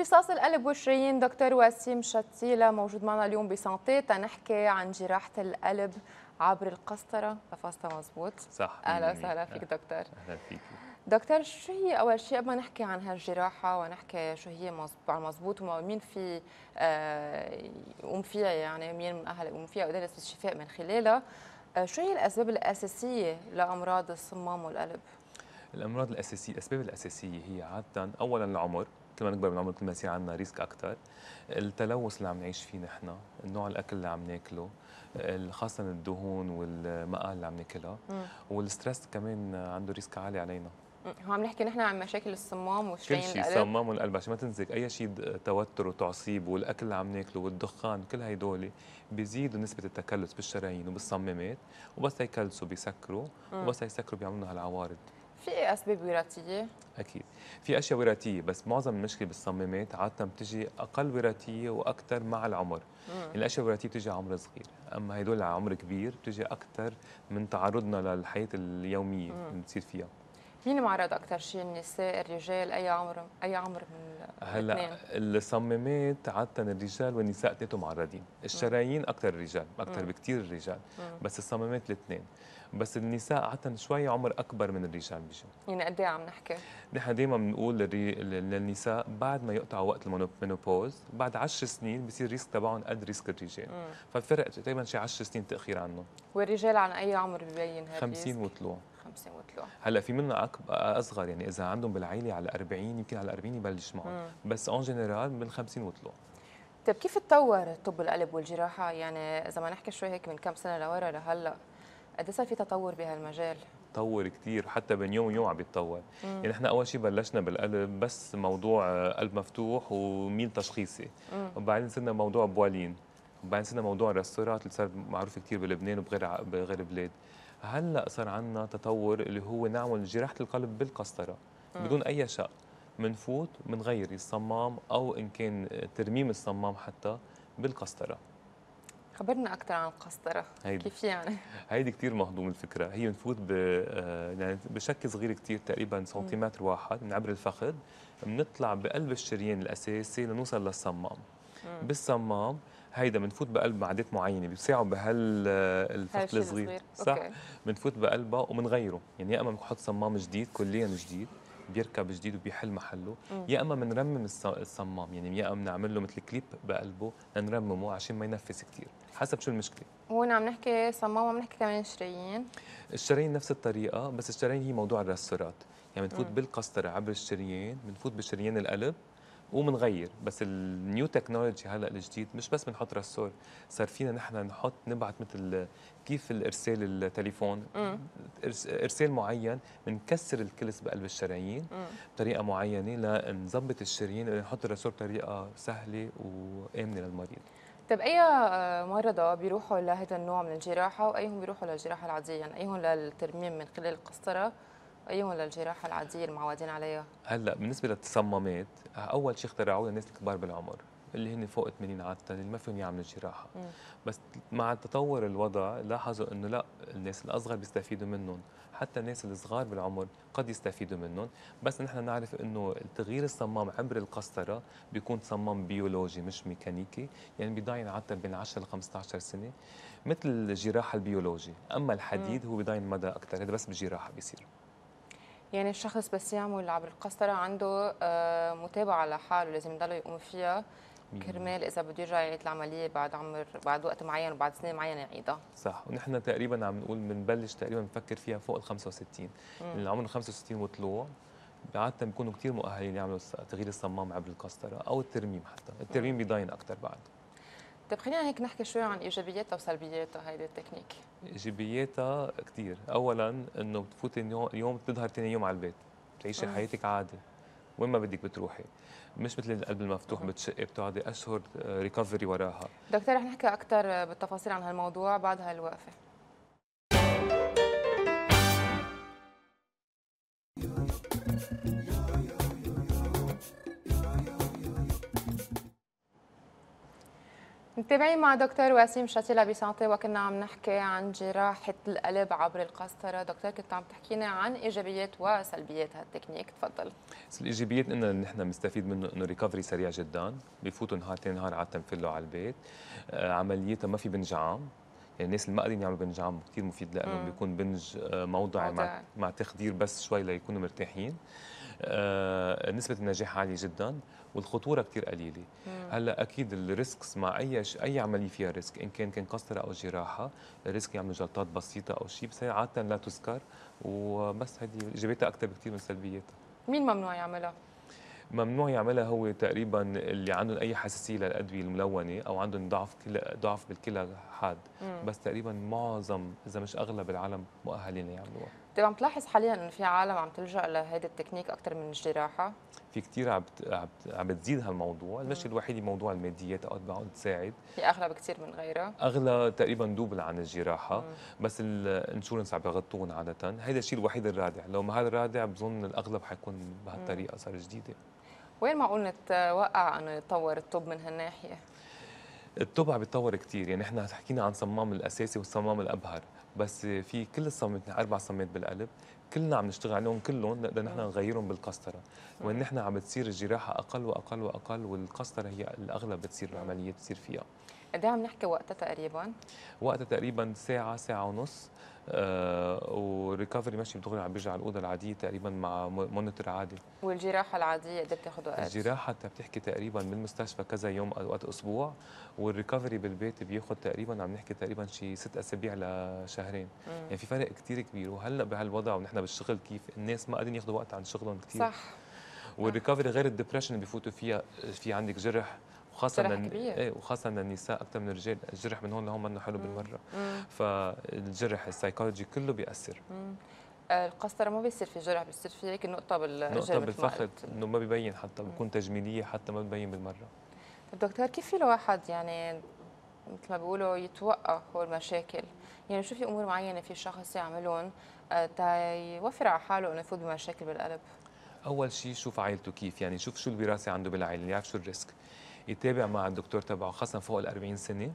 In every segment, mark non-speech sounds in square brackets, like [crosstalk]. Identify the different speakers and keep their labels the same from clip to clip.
Speaker 1: اختصاص القلب والشرايين دكتور وسيم شتيلة موجود معنا اليوم بسانتي تنحكي عن جراحة القلب عبر القسطرة تفاصيل مزبوط صح أهلا وسهلا فيك دكتور أهلا فيك دكتور شو هي أول شيء قبل ما نحكي عن هالجراحة ونحكي شو هي مزبوط ومين في آه، يقوم فيها يعني مين من أهل يقوم فيها ودرس الشفاء من خلالها آه، شو هي الأسباب الأساسية لأمراض الصمام والقلب؟
Speaker 2: الأمراض الأساسية الأسباب الأساسية هي عادة أولا العمر كل ما نكبر بالعمر كل ما يصير عندنا ريسك اكثر التلوث اللي عم نعيش فيه نحن نوع الاكل اللي عم ناكله خاصه الدهون والمقال اللي عم ناكلها والستريس كمان عنده ريسك عالي علينا
Speaker 1: هو عم نحكي نحن عن مشاكل الصمام والشرايين كل شيء الصمام
Speaker 2: والقلب عشان ما تنزك اي شيء توتر وتعصيب والاكل اللي عم ناكله والدخان كل هدول بيزيدوا نسبه التكلس بالشرايين وبالصمامات وبس يكلسوا بيسكروا وبس يسكروا بيعملوا هالعوارض
Speaker 1: في اسباب وراثيه
Speaker 2: اكيد في اشياء وراثيه بس معظم المشكله بالصمامات عاده بتجي اقل وراثيه واكثر مع العمر مم. الاشياء الوراثيه بتجي عمر صغير اما هدول على عمر كبير بتجي اكثر من تعرضنا للحياه اليوميه مم. اللي بتصير فيها
Speaker 1: مين معرض اكثر شيء النساء الرجال اي عمر اي عمر من هلا
Speaker 2: الصمامات عاده الرجال والنساء اثنيناتهم معرضين الشرايين اكثر الرجال اكثر بكثير الرجال مم. بس الصمامات الاثنين بس النساء عاده شوي عمر اكبر من الرجال بيجوا
Speaker 1: يعني قد ايه عم نحكي
Speaker 2: نحن دائما بنقول للنساء بعد ما يقطعوا وقت المينوبوز بعد 10 سنين بصير الريسك تبعهم قد ريسك الرجال فالفرق تقريبا شي 10 سنين تاخير عنه
Speaker 1: والرجال عن اي عمر ببين هذا 50 وطلوع 50 وطلوع
Speaker 2: هلا في منها اصغر يعني اذا عندهم بالعيله على 40 يمكن على 40 يبلش معهم بس اون جنرال من 50 وطلوع
Speaker 1: طيب كيف تطور طب القلب والجراحه يعني اذا ما نحكي شوي هيك من كم سنه لورا لهلا قد إيه صار في تطور بهالمجال؟
Speaker 2: تطور كثير حتى بين يوم ويوم عم بيتطور يعني احنا اول شيء بلشنا بالقلب بس موضوع قلب مفتوح وميل تشخيصي وبعدين صرنا موضوع بوالين وبعدين صرنا موضوع الريستورات اللي صار معروف كثير بلبنان وبغير بغير بلاد هلا صار عندنا تطور اللي هو نعمل جراحه القلب بالقسطره بدون اي شق بنفوت بنغير الصمام او ان كان ترميم الصمام حتى بالقسطره
Speaker 1: خبرنا اكثر عن القسطره هيدي. كيف يعني
Speaker 2: هيدي كثير مهضوم الفكره هي بنفوت ب آه، يعني بشكل صغير كثير تقريبا سنتيمتر واحد من عبر الفخذ بنطلع بقلب الشريان الاساسي لنوصل للصمام مم. بالصمام هيدا بنفوت بقلب معدات معينه بيساعوا آه، الفخذ الصغير صح بنفوت بقلبها وبنغيره يعني يا اما بنحط صمام جديد كليا جديد بيركب جديد وبيحل محله مم. يا اما بنرمم الصمام يعني يا اما بنعمل له مثل كليب بقلبه لنرممه عشان ما ينفس كثير حسب شو المشكله
Speaker 1: هون عم نحكي صمام وعم نحكي كمان شرايين
Speaker 2: الشرايين نفس الطريقه بس الشرايين هي موضوع الرسترات يعني بنفوت بالقسطره عبر الشريان بنفوت بشريان القلب ومنغير بس النيو تكنولوجي هلا الجديد مش بس بنحط رسول صار فينا نحن نحط نبعث مثل كيف الارسال التليفون مم. ارسال معين بنكسر الكلس بقلب الشرايين بطريقه معينه لنظبط الشرايين ونحط الرسول بطريقه سهله وامنه للمريض
Speaker 1: طيب اي مرضى بيروحوا لهذا النوع من الجراحه وايهم بيروحوا للجراحه العاديه يعني ايهم للترميم من خلال القسطره ايهم للجراحه العاديه المعودين عليها؟
Speaker 2: هلا بالنسبه للتصممات اول شيء اخترعوه للناس الكبار بالعمر اللي هن فوق 80 عاده اللي ما فيهم يعملوا جراحه مم. بس مع تطور الوضع لاحظوا انه لا الناس الاصغر بيستفيدوا منهم حتى الناس الصغار بالعمر قد يستفيدوا منهم بس نحن نعرف انه تغيير الصمام عبر القسطره بيكون صمام بيولوجي مش ميكانيكي يعني بيضاين عاده بين 10 ل 15 سنه مثل الجراحه البيولوجي اما الحديد مم. هو بيضاين مدى اكثر هذا بس بالجراحه بيصير
Speaker 1: يعني الشخص بس يعمل عبر القسطرة عنده آه، متابعة لحاله لازم يضل يقوم فيها كرمال اذا بده يرجع يعيد العمليه بعد عمر بعد وقت معين وبعد سنه معينه يعيدها
Speaker 2: صح ونحن تقريبا عم نقول بنبلش تقريبا نفكر فيها فوق ال 65 العمر عمر 65 وطلوع عادة بيكونوا كثير مؤهلين يعملوا تغيير الصمام عبر القسطرة أو الترميم حتى، الترميم بيضاين أكثر بعد.
Speaker 1: طيب خلينا هيك نحكي شوي عن ايجابياتها وسلبياتها هيدي التكنيك
Speaker 2: ايجابياتها كثير اولا انه بتفوتي اليوم بتظهر ثاني يوم على البيت بتعيشي آه. حياتك عادي وين ما بدك بتروحي مش مثل القلب المفتوح بتشقي بتقعدي اشهر ريكفري آه، وراها
Speaker 1: دكتور رح نحكي اكثر بالتفاصيل عن هالموضوع بعد هالوقفه متابعين مع دكتور وسيم شاتيلا بسانتي وكنا عم نحكي عن جراحة القلب عبر القسطرة دكتور كنت عم تحكينا عن إيجابيات وسلبيات هالتكنيك تفضل
Speaker 2: الإيجابيات إنه نحن بنستفيد منه إنه ريكفري سريع جدا بفوتوا نهار تاني نهار عادة بنفلوا على البيت آه، عمليتها ما في بنجعام يعني الناس اللي ما قادرين يعملوا بنج عام كثير مفيد لانه بيكون بنج آه، موضعي مع مع تخدير بس شوي ليكونوا مرتاحين آه، نسبه النجاح عاليه جدا والخطوره كثير قليله هلا اكيد الريسكس مع اي ش... اي عمليه فيها ريسك ان كان كان قسطرة او جراحه الريسك يعملوا جلطات بسيطه او شيء بس هي عاده لا تذكر وبس هذه ايجابياتها اكثر بكثير من سلبياتها
Speaker 1: مين ممنوع يعملها
Speaker 2: ممنوع يعملها هو تقريبا اللي عندهم اي حساسيه للادويه الملونه او عندهم ضعف كلا ضعف بالكلى حاد بس تقريبا معظم اذا مش اغلب العالم مؤهلين يعملوها
Speaker 1: طيب عم تلاحظ حاليا انه في عالم عم تلجا لهيدي التكنيك اكثر من الجراحه؟
Speaker 2: في كثير عم عم بتزيد هالموضوع، الشيء الوحيد موضوع الماديات اوقات بقعد تساعد
Speaker 1: هي اغلى بكثير من غيرها
Speaker 2: اغلى تقريبا دوبل عن الجراحه، مم. بس الانشورنس عم بيغطون عاده، هيدا الشيء الوحيد الرادع، لو ما هذا الرادع بظن الاغلب حيكون بهالطريقه صار جديده
Speaker 1: وين معقول نتوقع انه يتطور الطب من هالناحيه؟
Speaker 2: الطب عم بيتطور كثير يعني احنا حكينا عن صمام الاساسي والصمام الابهر بس في كل الصمت اربع صمات بالقلب كلنا عم نشتغل عليهم كلهم نقدر نحن نغيرهم بالقسطره وان نحن عم بتصير الجراحه اقل واقل واقل والقسطره هي الاغلب بتصير العمليه بتصير فيها
Speaker 1: قد ايه عم نحكي وقتها تقريبا؟
Speaker 2: وقتها تقريبا ساعة ساعة ونص آه وريكفري ماشي بدغري عم بيرجع الاوضه العاديه تقريبا مع مونيتور عادي
Speaker 1: والجراحه العاديه قد ايه بتاخذ وقت؟
Speaker 2: الجراحه انت بتحكي تقريبا من المستشفى كذا يوم او وقت اسبوع والريكفري بالبيت بياخذ تقريبا عم نحكي تقريبا شي ست اسابيع لشهرين مم. يعني في فرق كثير كبير وهلا بهالوضع ونحن بالشغل كيف الناس ما قادرين ياخذوا وقت عن شغلهم كثير صح والريكفري غير الدبرشن اللي بفوتوا فيها في عندك جرح وخاصه إيه وخاصه ان النساء اكثر من الرجال الجرح من هون لهون منه حلو بالمره فالجرح السايكولوجي كله بياثر
Speaker 1: القسطرة ما بيصير في جرح بيصير في هيك نقطة بالرجل نقطة بالفخذ
Speaker 2: انه ما ببين حتى بتكون تجميلية حتى ما ببين بالمرة
Speaker 1: طب دكتور كيف في الواحد يعني مثل ما بيقولوا يتوقع هو المشاكل يعني شو في امور معينة في شخص يعملهم آه، تا يوفر على حاله انه يفوت بمشاكل بالقلب
Speaker 2: اول شيء شوف عائلته كيف يعني شوف شو الوراثة عنده بالعائلة يعني يعرف شو الريسك يتابع مع الدكتور تبعه خاصه فوق ال 40 سنه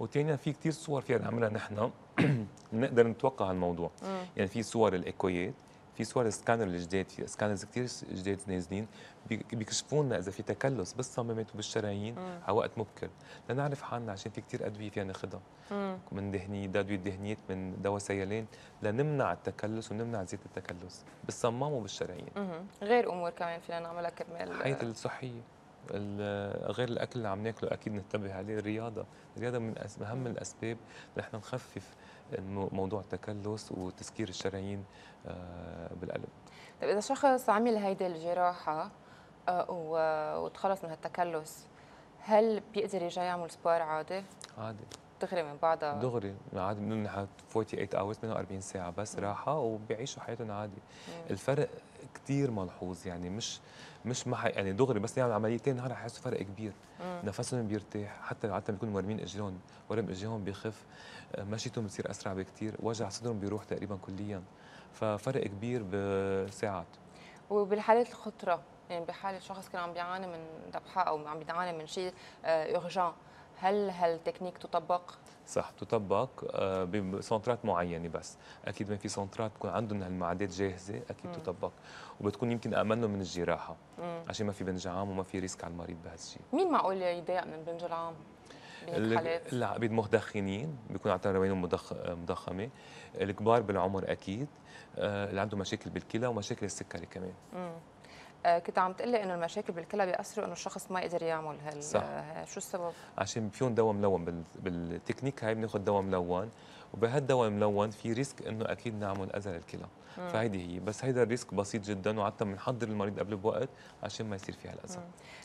Speaker 2: وثانيا في كثير صور فينا نعملها نحن [clears throat] نقدر نتوقع هالموضوع يعني في صور الايكويات في صور السكانر الجديد في سكانرز كثير جديد نازلين بيكشفوا لنا اذا في تكلس بالصمامات وبالشرايين على وقت مبكر لنعرف حالنا عشان في كثير ادويه فينا ناخذها من دهنيه ادويه دهنيات من دواء سيلان لنمنع التكلس ونمنع زياده التكلس بالصمام وبالشرايين
Speaker 1: غير امور كمان فينا نعملها كرمال الحياه
Speaker 2: الصحيه غير الاكل اللي عم ناكله اكيد ننتبه عليه الرياضه الرياضه من اهم الاسباب نحن نخفف موضوع التكلس وتسكير الشرايين آه، بالقلب
Speaker 1: طيب اذا شخص عمل هيدي الجراحه آه، وتخلص من هالتكلس هل بيقدر يرجع يعمل سبور عادي؟ عادي بتغري من بعدها دغري
Speaker 2: عادي من نحن 48 hours 48 ساعه بس راحه وبيعيشوا حياتهم عادي مم. الفرق كثير ملحوظ يعني مش مش ما يعني دغري بس يعمل يعني عمليه ثاني نهار حيحسوا فرق كبير مم. نفسهم بيرتاح حتى عاده بيكونوا مرمين اجرهم ورم اجرهم بيخف آه، مشيتهم بتصير اسرع بكثير وجع صدرهم بيروح تقريبا كليا ففرق كبير بساعات
Speaker 1: وبالحالات الخطره يعني بحاله شخص كان عم بيعاني من ذبحه او عم بيعاني من شيء اورجان آه هل هالتكنيك تطبق؟
Speaker 2: صح تطبق آه، بسنترات معينه بس اكيد ما في سنترات تكون عندهم هالمعدات جاهزه اكيد مم. تطبق وبتكون يمكن امنه من الجراحه مم. عشان ما في بنجعام وما في ريسك على المريض بهالشيء
Speaker 1: مين معقول يضايق من بنجعام العبيد
Speaker 2: مدخنين بيكون عندهم روينهم مضخ... مضخمه الكبار بالعمر اكيد آه، اللي عندهم مشاكل بالكلى ومشاكل السكري كمان
Speaker 1: مم. آه، كنت عم تقلي انه المشاكل بالكلى بياثروا انه الشخص ما يقدر يعمل هال صح. آه، شو السبب؟
Speaker 2: عشان فيهم دواء ملون بالتكنيك هاي بناخذ دواء ملون وبهالدواء الملون في ريسك انه اكيد نعمل اذى للكلى آه فهيدي هي بس هيدا الريسك بسيط جدا وعادة بنحضر المريض قبل بوقت عشان ما يصير فيها الاذى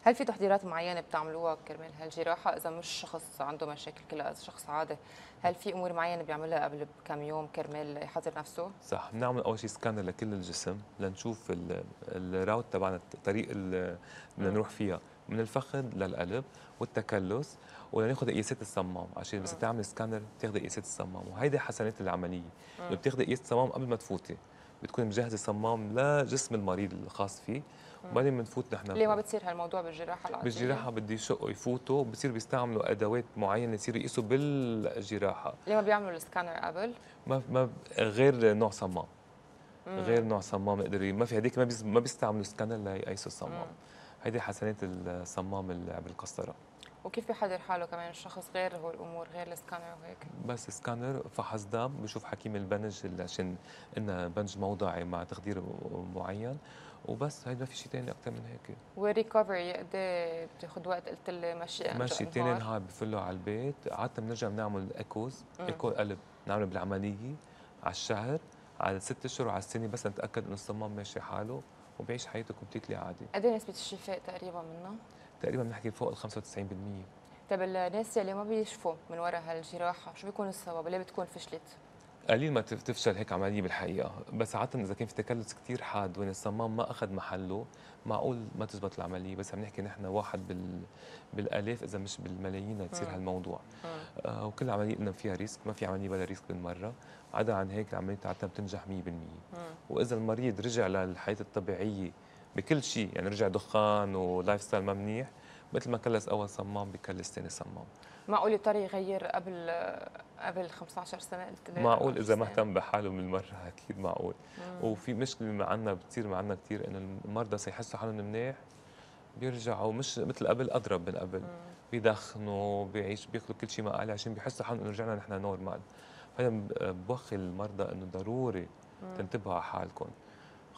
Speaker 1: هل في تحضيرات معينه بتعملوها كرمال هالجراحه اذا مش شخص عنده مشاكل كلها اذا شخص عادي هل في امور معينه بيعملها قبل بكم يوم كرمال يحضر نفسه
Speaker 2: صح بنعمل اول شيء سكانر لكل الجسم لنشوف الراوت تبعنا الطريق اللي نروح فيها من الفخذ للقلب والتكلس ولناخذ قياسات الصمام عشان بس تعمل سكانر بتاخذ قياسات الصمام وهيدي حسنات العمليه انه بتاخذ قياس الصمام قبل ما تفوتي بتكون مجهزه صمام لجسم المريض الخاص فيه وبعدين بنفوت نحن ليه
Speaker 1: ما بتصير هالموضوع بالجراحه العاديه؟ بالجراحه
Speaker 2: بده يشقوا يفوتوا بصير بيستعملوا ادوات معينه يصيروا يقيسوا بالجراحه
Speaker 1: ليه ما بيعملوا السكانر قبل؟
Speaker 2: ما ما غير نوع صمام مم. غير نوع صمام نقدر ما في هذيك ما ما بيستعملوا سكانر ليقيسوا الصمام هيدي حسنات الصمام اللي بالقسطره
Speaker 1: وكيف بيحضر حاله كمان الشخص غير هو الامور غير السكانر وهيك
Speaker 2: بس سكانر فحص دم بشوف حكيم البنج عشان انه بنج موضعي مع تخدير معين وبس هيدا ما في شيء ثاني اكثر من هيك
Speaker 1: وريكفري قد ايه بتاخذ وقت قلت لي مشي مشي ثاني نهار
Speaker 2: بفلوا على البيت عاده بنرجع بنعمل ايكوز ايكو قلب نعمله بالعمليه على الشهر على ست اشهر وعلى السنه بس نتاكد انه الصمام ماشي حاله وبعيش حياته كومبليتلي عادي
Speaker 1: قد ايه نسبه الشفاء تقريبا منه؟
Speaker 2: تقريبا بنحكي فوق ال 95%
Speaker 1: طيب الناس اللي ما بيشفوا من وراء هالجراحه شو بيكون السبب ليه بتكون فشلت
Speaker 2: قليل ما تفشل هيك عمليه بالحقيقه بس عاده اذا كان في تكلس كثير حاد وين الصمام ما اخذ محله معقول ما تزبط العمليه بس عم نحكي نحن واحد بال... بالالاف اذا مش بالملايين لتصير هالموضوع آه وكل عمليه قلنا فيها ريسك ما في عمليه بلا ريسك بالمره عدا عن هيك العمليه تاعتنا بتنجح 100% واذا المريض رجع للحياه الطبيعيه بكل شيء يعني رجع دخان ولايف ستايل ما منيح مثل ما كلس اول صمام بكلس ثاني صمام
Speaker 1: معقول يضطر يغير قبل قبل 15 سنه قلت معقول اذا ما اهتم
Speaker 2: بحاله من المره اكيد معقول وفي مشكله عندنا بتصير عندنا كثير انه المرضى سيحسوا حالهم منيح بيرجعوا مش مثل قبل اضرب من قبل بيدخنوا بيعيش بياكلوا كل شيء ما قال عشان بيحسوا حالهم انه رجعنا نحن نورمال فانا بوخي المرضى انه ضروري تنتبهوا على حالكم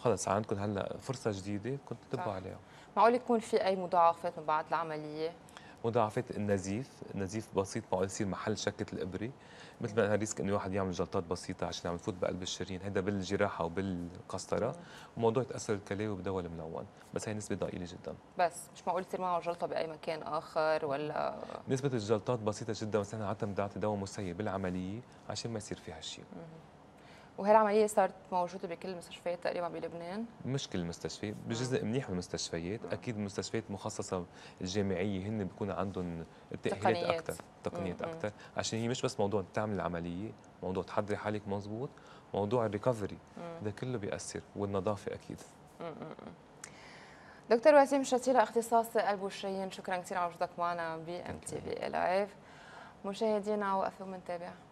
Speaker 2: خلص عندكم هلا فرصه جديده كنت تدبوا عليها
Speaker 1: معقول يكون في اي مضاعفات من بعد العمليه
Speaker 2: مضاعفات النزيف، النزيف بسيط معقول يصير محل شكة الإبرة، مثل ما ريسك إنه واحد يعمل جلطات بسيطة عشان عم يفوت بقلب الشريان، هذا بالجراحة وبالقسطرة، وموضوع تأثر الكلاوي بدواء الملون، بس هي نسبة ضئيلة جدا.
Speaker 1: بس مش معقول يصير معه جلطة بأي مكان آخر ولا
Speaker 2: نسبة الجلطات بسيطة جدا، بس أنا عادة بنعطي دواء مسيب بالعملية عشان ما يصير فيها هالشيء.
Speaker 1: وهي العمليه صارت موجوده بكل المستشفيات تقريبا بلبنان
Speaker 2: مش كل المستشفيات بجزء منيح من المستشفيات آه. اكيد المستشفيات المخصصه الجامعيه هن بيكون عندهم تقنيات اكثر تقنيات اكثر عشان هي مش بس موضوع تعمل العمليه موضوع تحضري حالك مزبوط موضوع الريكفري ده كله بيأثر والنظافه اكيد
Speaker 1: مم. دكتور وسيم شتيلة اختصاصي قلب وشرايين شكرا كثير على وجودك معنا ام تي في لايف مشاهدينا وقفوا تابع